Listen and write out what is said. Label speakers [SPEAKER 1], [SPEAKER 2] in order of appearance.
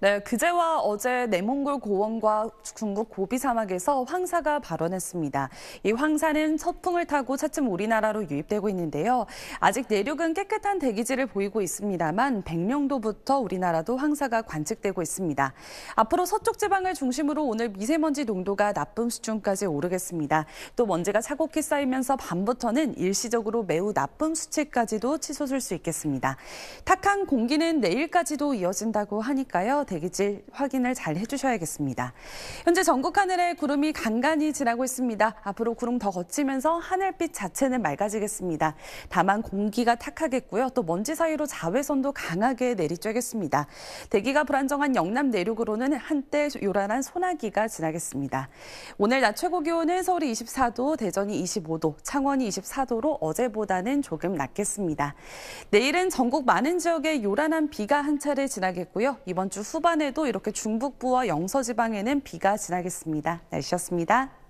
[SPEAKER 1] 네, 그제와 어제 내몽골 고원과 중국 고비 사막에서 황사가 발원했습니다. 이 황사는 서풍을 타고 차츰 우리나라로 유입되고 있는데요. 아직 내륙은 깨끗한 대기질을 보이고 있습니다만 백령도부터 우리나라도 황사가 관측되고 있습니다. 앞으로 서쪽 지방을 중심으로 오늘 미세먼지 농도가 나쁨 수준까지 오르겠습니다. 또 먼지가 차곡히 쌓이면서 밤부터는 일시적으로 매우 나쁨 수치까지도 치솟을 수 있겠습니다. 탁한 공기는 내일까지도 이어진다고 하니까요. 대기질 확인을 잘 해주셔야겠습니다. 현재 전국 하늘에 구름이 간간히 지나고 있습니다. 앞으로 구름 더 걷히면서 하늘빛 자체는 맑아지겠습니다. 다만 공기가 탁하겠고요. 또 먼지 사이로 자외선도 강하게 내리쬐겠습니다. 대기가 불안정한 영남 내륙으로는 한때 요란한 소나기가 지나겠습니다. 오늘 낮 최고 기온은 서울이 24도, 대전이 25도, 창원이 24도로 어제보다는 조금 낮겠습니다. 내일은 전국 많은 지역에 요란한 비가 한 차례 지나겠고요. 이번 주 후. 초반에도 이렇게 중북부와 영서 지방에는 비가 지나겠습니다. 날씨였습니다.